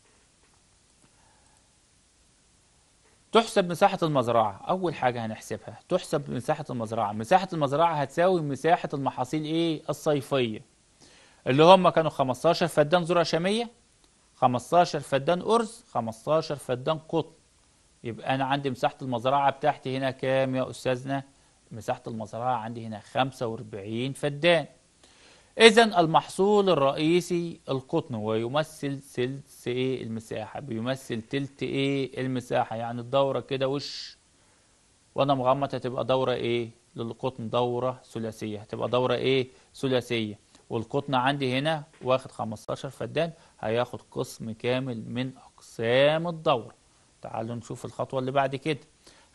تحسب مساحة المزرعة أول حاجة هنحسبها تحسب مساحة المزرعة مساحة المزرعة هتساوي مساحة المحاصيل إيه الصيفية اللي هم كانوا 15 فدان ذرة شامية 15 فدان أرز 15 فدان قطن يبقى أنا عندي مساحة المزرعة بتاعتي هنا كام يا أستاذنا مساحة المزرعة عندي هنا 45 فدان إذا المحصول الرئيسي القطن ويمثل ثلث إيه المساحة بيمثل تلت إيه المساحة يعني الدورة كده وش وأنا مغمض هتبقى دورة إيه للقطن دورة ثلاثية هتبقى دورة إيه ثلاثية والقطن عندي هنا واخد 15 فدان هياخد قسم كامل من أقسام الدورة تعالوا نشوف الخطوة اللي بعد كده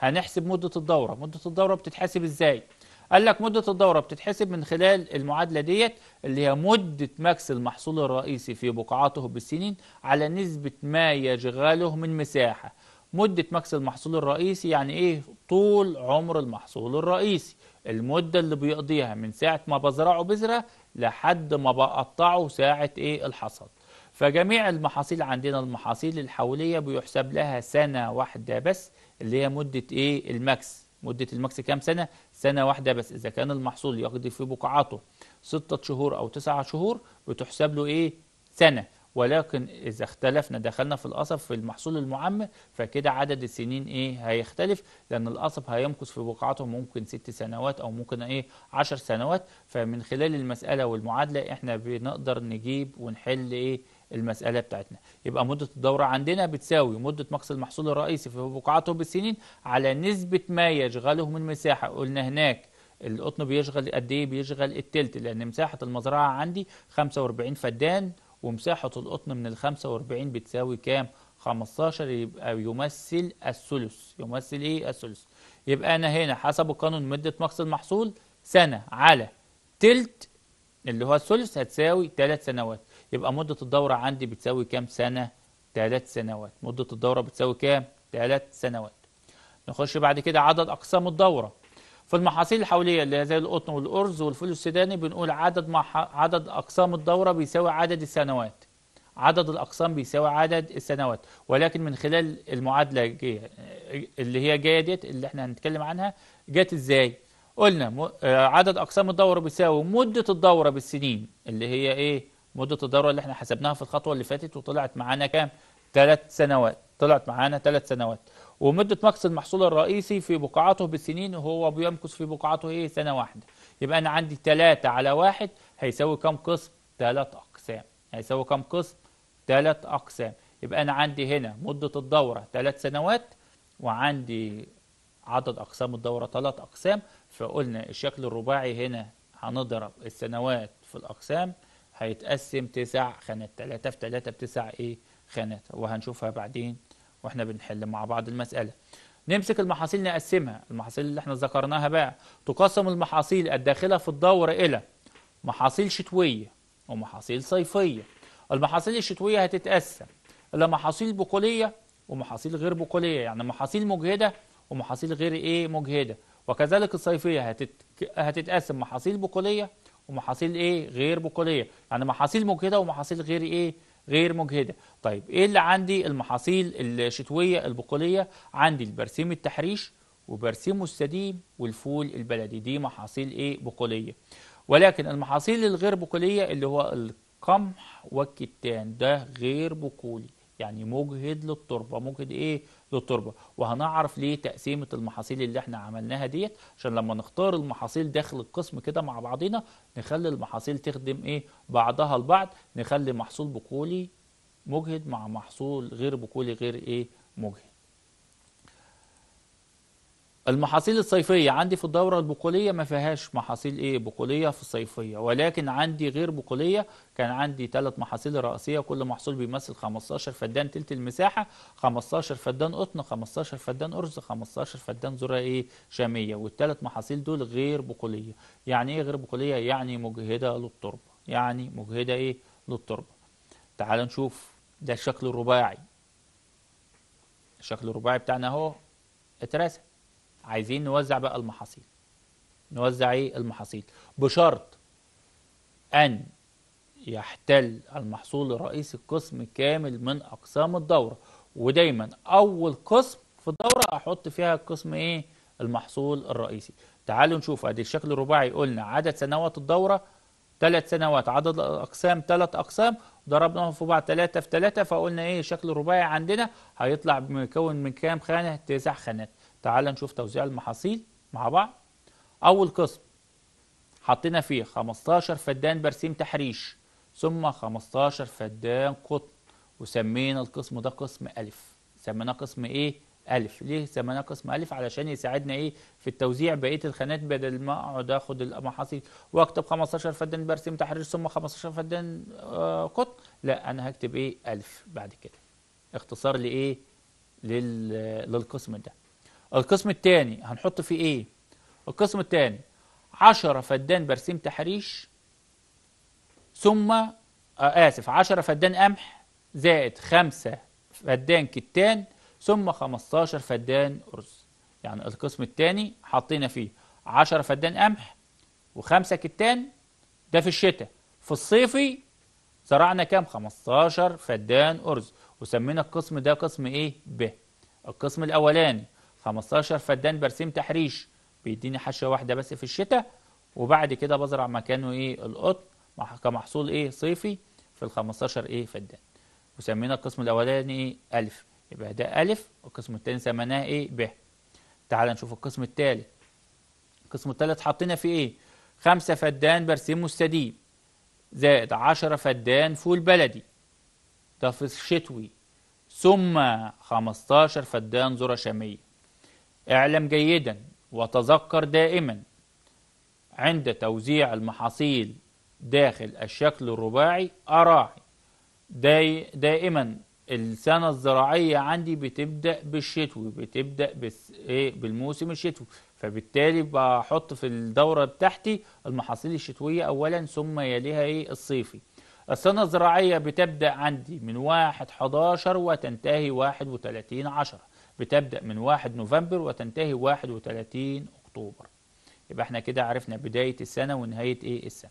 هنحسب مدة الدورة مدة الدورة بتتحسب إزاي قال لك مدة الدورة بتتحسب من خلال المعادلة ديت اللي هي مدة مكس المحصول الرئيسي في بقعاته بالسنين على نسبة ما يشغله من مساحة مدة مكس المحصول الرئيسي يعني ايه طول عمر المحصول الرئيسي المدة اللي بيقضيها من ساعة ما بزرعه بذرة لحد ما بقطعه ساعة ايه الحصد فجميع المحاصيل عندنا المحاصيل الحولية بيحسب لها سنة واحدة بس اللي هي مدة ايه المكس مدة المكس كام سنة؟ سنة واحدة بس إذا كان المحصول يقضي في بقعاته ستة شهور أو تسعة شهور بتحسب له إيه؟ سنة ولكن إذا اختلفنا دخلنا في القصب في المحصول المعمر فكده عدد السنين إيه هيختلف لأن القصب هيمكث في بقعته ممكن ست سنوات أو ممكن إيه 10 سنوات فمن خلال المسألة والمعادلة إحنا بنقدر نجيب ونحل إيه المسألة بتاعتنا يبقى مدة الدورة عندنا بتساوي مدة مقص المحصول الرئيسي في بقعته بالسنين على نسبة ما يشغله من مساحة قلنا هناك القطن بيشغل قد ايه بيشغل التلت لان مساحة المزرعة عندي 45 فدان ومساحة القطن من ال 45 بتساوي كام 15 يبقى يمثل الثلث يمثل ايه الثلث يبقى انا هنا حسب القانون مدة مقص المحصول سنة على تلت اللي هو الثلث هتساوي ثلاث سنوات يبقى مدة الدورة عندي بتساوي كام سنة؟ ثلاث سنوات مدة الدورة بتساوي كام؟ ثلاث سنوات نخش بعد كده عدد أقسام الدورة في المحاصيل الحولية اللي هي زي القطن والأرز والفول السوداني بنقول عدد مح... عدد أقسام الدورة بيساوي عدد السنوات عدد الأقسام بيساوي عدد السنوات ولكن من خلال المعادلة جي... اللي هي جاية ديت اللي احنا هنتكلم عنها جت ازاي؟ قلنا م... آه، عدد أقسام الدورة بيساوي مدة الدورة بالسنين اللي هي ايه؟ مده الدوره اللي احنا حسبناها في الخطوه اللي فاتت وطلعت معانا كام؟ ثلاث سنوات طلعت معانا ثلاث سنوات ومده مكس المحصول الرئيسي في بقعته بالسنين وهو بيمكس في بقعته ايه سنه واحده يبقى انا عندي ثلاثة على واحد هيساوي كام قسم؟ ثلاث اقسام هيساوي كام قسم؟ ثلاث اقسام يبقى انا عندي هنا مده الدوره ثلاث سنوات وعندي عدد اقسام الدوره ثلاث اقسام فقلنا الشكل الرباعي هنا هنضرب السنوات في الاقسام هيتقسم تسع خانات 3 في 3 بتسع ايه خانات وهنشوفها بعدين واحنا بنحل مع بعض المسألة نمسك المحاصيل نقسمها المحاصيل اللي احنا ذكرناها بقى تقسم المحاصيل الداخلة في الدورة إلى محاصيل شتوية ومحاصيل صيفية المحاصيل الشتوية هتتقسم إلى محاصيل بقولية ومحاصيل غير بقولية يعني محاصيل مجهدة ومحاصيل غير ايه مجهدة وكذلك الصيفية هتت... هتتقسم محاصيل بقولية ومحاصيل ايه غير بقوليه يعني محاصيل مجهده ومحاصيل غير ايه غير مجهده طيب ايه اللي عندي المحاصيل الشتويه البقوليه عندي البرسيم التحريش وبرسيم السديم والفول البلدي دي محاصيل ايه بقوليه ولكن المحاصيل الغير بقوليه اللي هو القمح والكتان ده غير بقولي يعني مجهد للتربه مجهد ايه للتربه وهنعرف ليه تقسيمه المحاصيل اللي احنا عملناها ديت عشان لما نختار المحاصيل داخل القسم كده مع بعضينا نخلي المحاصيل تخدم ايه بعضها البعض نخلي محصول بقولي مجهد مع محصول غير بقولي غير ايه مجهد المحاصيل الصيفية عندي في الدورة البقولية ما فيهاش محاصيل ايه بقولية في الصيفية ولكن عندي غير بقولية كان عندي ثلاث محاصيل رئيسية كل محصول بيمثل 15 فدان تلت المساحة 15 فدان قطن 15 فدان أرز 15 فدان ذرة ايه شامية والثلاث محاصيل دول غير بقولية يعني ايه غير بقولية يعني مجهدة للتربة يعني مجهدة ايه للتربة تعال نشوف ده الشكل الرباعي الشكل الرباعي بتاعنا اهو اترسم عايزين نوزع بقى المحاصيل نوزع ايه المحاصيل بشرط ان يحتل المحصول الرئيسي القسم كامل من اقسام الدوره ودايما اول قسم في الدوره احط فيها القسم ايه المحصول الرئيسي تعالوا نشوف ادي الشكل الرباعي قلنا عدد سنوات الدوره ثلاث سنوات عدد الاقسام ثلاث اقسام ضربناهم في بعض ثلاثة في ثلاثة فقلنا ايه الشكل الرباعي عندنا هيطلع مكون من كام خانة تسع خانات تعال نشوف توزيع المحاصيل مع بعض أول قسم حطينا فيه 15 فدان برسيم تحريش ثم 15 فدان قطن وسمينا القسم ده قسم ألف سميناه قسم إيه؟ ألف ليه سميناه قسم ألف علشان يساعدنا إيه في التوزيع بقية الخانات بدل ما أقعد آخد المحاصيل وأكتب 15 فدان برسيم تحريش ثم 15 فدان آه قطن لا أنا هكتب إيه ألف بعد كده اختصار لإيه؟ لل... للقسم ده القسم الثاني هنحط فيه ايه القسم الثاني 10 فدان برسيم تحريش ثم آه اسف 10 فدان قمح زائد 5 فدان كتان ثم 15 فدان ارز يعني القسم الثاني حطينا فيه 10 فدان قمح و5 كتان ده في الشتاء في الصيفي زرعنا كام 15 فدان ارز وسمينا القسم ده قسم ايه ب القسم الاولاني 15 فدان برسيم تحريش بيديني حشوه واحده بس في الشتاء وبعد كده بزرع مكانه ايه القطن كمحصول ايه صيفي في ال 15 ايه فدان وسمينا القسم الاولاني ايه الف يبقى ده الف والقسم الثاني سميناه ايه ب تعال نشوف القسم الثالث القسم الثالث حطينا فيه ايه خمسة فدان برسيم مستديم زائد عشرة فدان فول بلدي ده في الشتوي ثم 15 فدان ذرة شامية اعلم جيدا وتذكر دائما عند توزيع المحاصيل داخل الشكل الرباعي أراعي دائما السنة الزراعية عندي بتبدأ بالشتوي بتبدأ بس إيه بالموسم الشتوي فبالتالي بحط في الدورة بتاعتي المحاصيل الشتوية أولا ثم يليها إيه الصيفي السنة الزراعية بتبدأ عندي من واحد حداشر وتنتهي واحد وتلاتين عشرة بتبدأ من 1 نوفمبر وتنتهي 31 أكتوبر يبقى احنا كده عرفنا بداية السنة ونهاية ايه السنة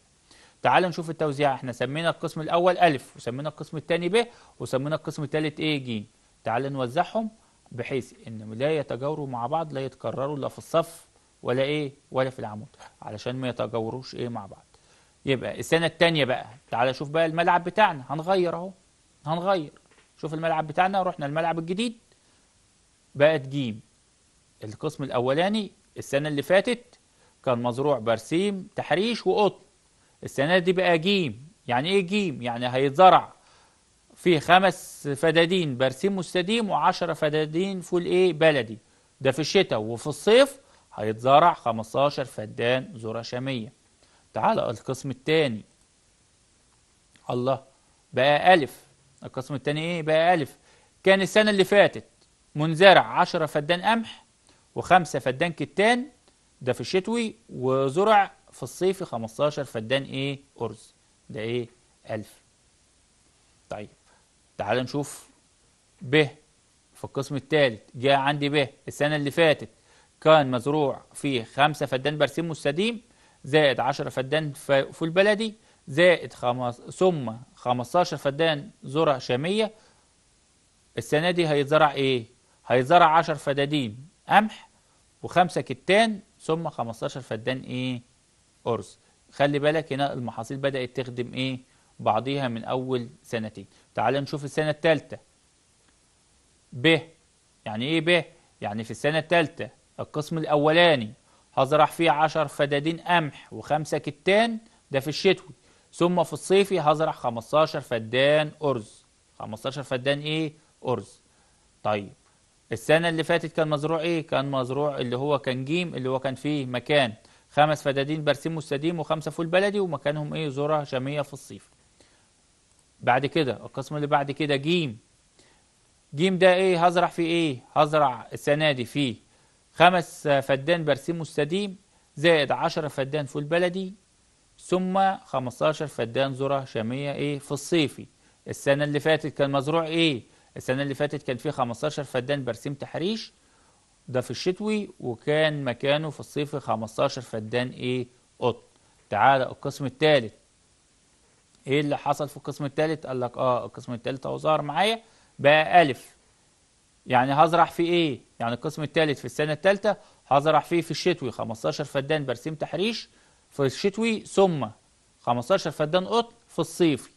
تعال نشوف التوزيع احنا سمينا القسم الأول ألف وسمينا القسم الثاني ب وسمينا القسم الثالث ايه ج تعال نوزعهم بحيث ان لا يتجاوروا مع بعض لا يتكرروا لا في الصف ولا ايه ولا في العمود علشان ما يتجاوروش ايه مع بعض يبقى السنة الثانية بقى تعال شوف بقى الملعب بتاعنا هنغير اهو هنغير شوف الملعب بتاعنا رحنا الملعب الجديد بقت جيم القسم الأولاني السنة اللي فاتت كان مزروع برسيم تحريش وقطن السنة دي بقى جيم يعني إيه جيم؟ يعني هيتزرع فيه خمس فدادين برسيم مستديم وعشرة فدادين فول إيه بلدي ده في الشتاء وفي الصيف هيتزرع 15 فدان ذرة شامية تعال القسم الثاني الله بقى ألف القسم الثاني إيه بقى ألف كان السنة اللي فاتت منزرع 10 فدان قمح و5 فدان كتان ده في الشتوي وزرع في الصيف 15 فدان ايه ارز ده ايه 1000 طيب تعال نشوف ب في القسم الثالث جاء عندي ب السنة اللي فاتت كان مزروع فيه 5 فدان برسيم مستديم زائد 10 فدان فول بلدي زائد خمس ثم 15 فدان ذرة شامية السنة دي هيتزرع ايه؟ هيزرع 10 فدادين قمح وخمسة كتان ثم 15 فدان ايه ارز خلي بالك هنا المحاصيل بدات تخدم ايه بعضيها من اول سنتين تعال نشوف السنه الثالثه ب يعني ايه ب يعني في السنه الثالثه القسم الاولاني هزرع فيه 10 فدادين قمح وخمسة كتان ده في الشتوي ثم في الصيفي هزرع 15 فدان ارز 15 فدان ايه ارز طيب السنة اللي فاتت كان مزروع ايه كان مزروع اللي هو كان جيم اللي هو كان فيه مكان خمس فدادين برسيم مستديم وخمسة فول بلدي ومكانهم ايه ذرة شامية في الصيف بعد كده القسم اللي بعد كده جيم جيم ده ايه هزرع فيه ايه هزرع السنة دي فيه خمس فدان برسيم مستديم زائد 10 فدان فول بلدي ثم 15 فدان ذرة شامية ايه في الصيفي السنة اللي فاتت كان مزروع ايه السنه اللي فاتت كان فيه 15 فدان برسيم تحريش ده في الشتوي وكان مكانه في الصيف 15 فدان ايه قط تعالى القسم الثالث ايه اللي حصل في القسم الثالث قال لك اه القسم الثالث اهو ظهر معايا بقى الف يعني هزرع في ايه يعني القسم الثالث في السنه الثالثه هزرع فيه في الشتوي 15 فدان برسيم تحريش في الشتوي ثم 15 فدان قط في الصيفي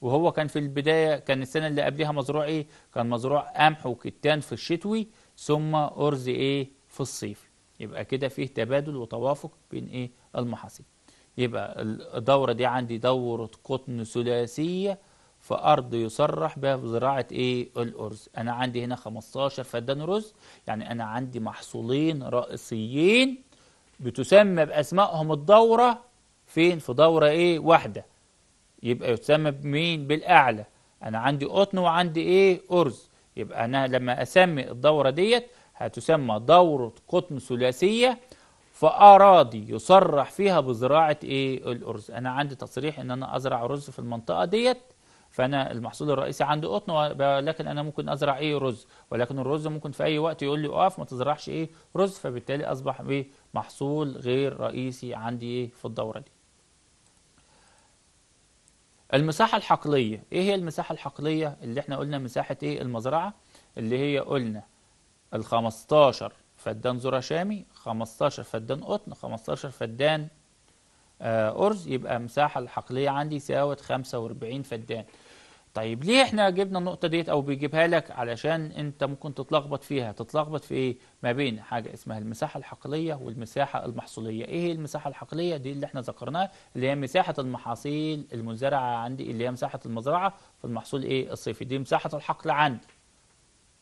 وهو كان في البداية كان السنة اللي قبلها مزروع إيه؟ كان مزروع قمح وكتان في الشتوي ثم أرز إيه في الصيف يبقى كده فيه تبادل وتوافق بين إيه المحاصيل يبقى الدورة دي عندي دورة قطن ثلاثية في أرض يصرح بها بزراعة إيه الأرز أنا عندي هنا 15 فدان رز يعني أنا عندي محصولين رئيسيين بتسمى بأسمائهم الدورة فين في دورة إيه واحدة يبقى يسمى بمين بالاعلى انا عندي قطن وعندي ايه ارز يبقى انا لما اسمي الدوره ديت هتسمى دوره قطن ثلاثيه فاراضي يصرح فيها بزراعه ايه الارز انا عندي تصريح ان انا ازرع رز في المنطقه ديت فانا المحصول الرئيسي عندي قطن ولكن انا ممكن ازرع ايه رز ولكن الرز ممكن في اي وقت يقول لي اقف ما تزرعش ايه رز فبالتالي اصبح ايه محصول غير رئيسي عندي ايه في الدوره دي المساحة الحقلية ايه هي المساحة الحقلية اللي احنا قلنا مساحة ايه المزرعة اللي هي قلنا الخمستاشر 15 فدان ذرة شامي 15 فدان قطن 15 فدان آه أرز يبقى مساحة الحقلية عندي خمسة 45 فدان طيب ليه احنا جبنا النقطة ديت او بيجيبها لك علشان انت ممكن تتلخبط فيها تتلخبط في ايه ما بين حاجة اسمها المساحة الحقليه والمساحة المحصولية ايه هي المساحة الحقليه دي اللي احنا ذكرناها اللي هي مساحة المحاصيل المزرعة عندي اللي هي مساحة المزرعة في المحصول ايه الصيفي دي مساحة الحقل عندي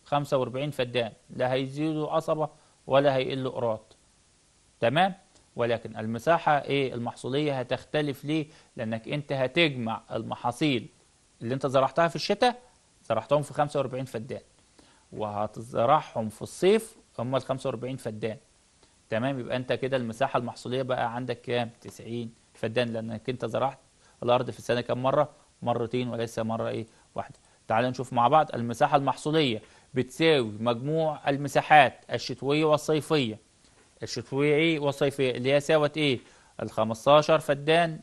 45 فدان لا هيزيدوا قصبة ولا هيقلوا قراط تمام ولكن المساحة ايه المحصولية هتختلف ليه لانك انت هتجمع المحاصيل اللي انت زرعتها في الشتاء زرعتهم في 45 فدان وهتزرعهم في الصيف هم ال 45 فدان تمام يبقى انت كده المساحه المحصوليه بقى عندك كام 90 فدان لانك انت زرعت الارض في السنه كام مره مرتين وليس مره ايه واحده تعالى نشوف مع بعض المساحه المحصوليه بتساوي مجموع المساحات الشتويه والصيفيه الشتويه ايه والصيفيه اللي هي ساوت ايه ال 15 فدان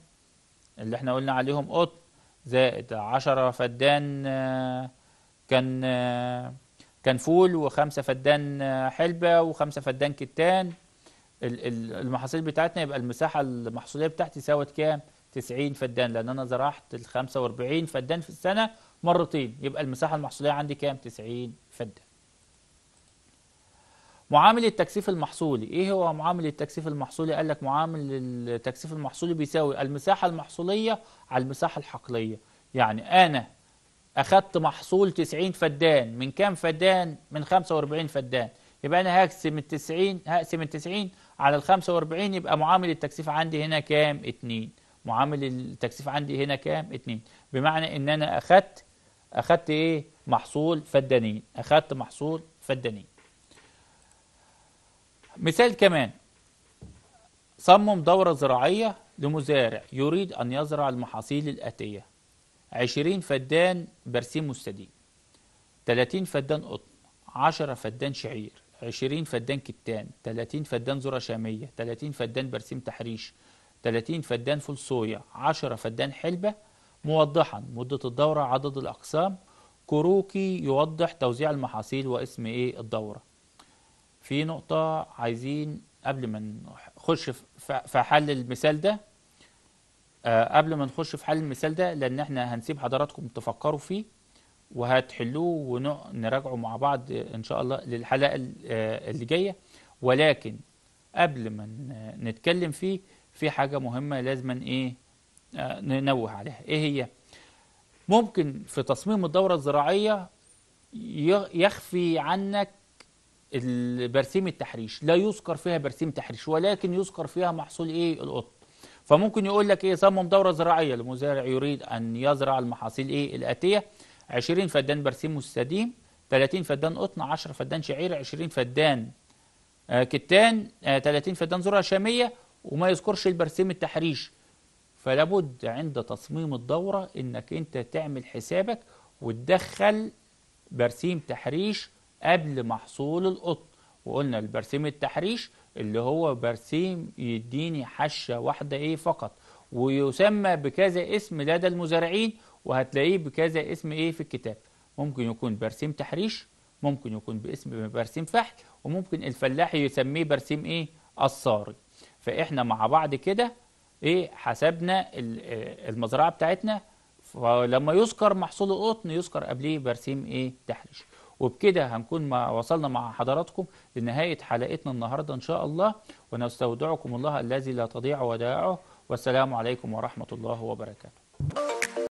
اللي احنا قلنا عليهم قط زائد عشرة فدان آه، كان آه، كان فول وخمسة فدان آه، حلبة وخمسة فدان كتان المحاصيل بتاعتنا يبقى المساحة المحصولية بتاعتي ساوت كام؟ 90 فدان لأن أنا زرعت ال 45 فدان في السنة مرتين يبقى المساحة المحصولية عندي كام؟ 90 فدان معامل التكثيف المحصولي ايه هو معامل التكثيف المحصولي قال لك معامل التكثيف المحصولي بيساوي المساحه المحصوليه على المساحه الحقليه يعني انا اخدت محصول 90 فدان من كام فدان من 45 فدان يبقى انا هقسم ال 90 هقسم ال 90 على ال 45 يبقى معامل التكثيف عندي هنا كام 2 معامل التكثيف عندي هنا كام 2 بمعنى ان انا اخدت اخدت ايه محصول فدانين اخدت محصول فدانين مثال كمان صمم دورة زراعية لمزارع يريد أن يزرع المحاصيل الآتية 20 فدان برسيم مستديم 30 فدان قطن 10 فدان شعير 20 فدان كتان 30 فدان ذرة شامية 30 فدان برسيم تحريش 30 فدان فول صويا 10 فدان حلبة موضحا مدة الدورة عدد الأقسام كروكي يوضح توزيع المحاصيل واسم إيه الدورة في نقطة عايزين قبل ما نخش في حل المثال ده أه قبل ما نخش في حل المثال ده لأن احنا هنسيب حضراتكم تفكروا فيه وهتحلوه ونراجعه مع بعض إن شاء الله للحلقة آه، اللي جاية ولكن قبل ما نتكلم فيه في حاجة مهمة لازما إيه آه، ننوه عليها إيه هي؟ ممكن في تصميم الدورة الزراعية يخفي عنك برسيم التحريش لا يذكر فيها برسيم تحريش ولكن يذكر فيها محصول ايه القطن فممكن يقول لك ايه صمم دوره زراعيه المزارع يريد ان يزرع المحاصيل ايه الاتيه 20 فدان برسيم مستديم 30 فدان قطن 10 فدان شعير 20 فدان آه كتان آه 30 فدان ذره شاميه وما يذكرش البرسيم التحريش فلا بد عند تصميم الدوره انك انت تعمل حسابك وتدخل برسيم تحريش قبل محصول القطن وقلنا البرسيم التحريش اللي هو برسيم يديني حشة واحدة ايه فقط ويسمى بكذا اسم لدى المزارعين وهتلاقيه بكذا اسم ايه في الكتاب ممكن يكون برسيم تحريش ممكن يكون باسم برسيم فحل وممكن الفلاح يسميه برسيم ايه الصاري فاحنا مع بعض كده ايه حسبنا المزرعه بتاعتنا فلما يذكر محصول القطن يذكر قبليه برسيم ايه تحريش وبكده هنكون ما وصلنا مع حضراتكم لنهاية حلقتنا النهاردة إن شاء الله ونستودعكم الله الذي لا تضيع ودائعه والسلام عليكم ورحمة الله وبركاته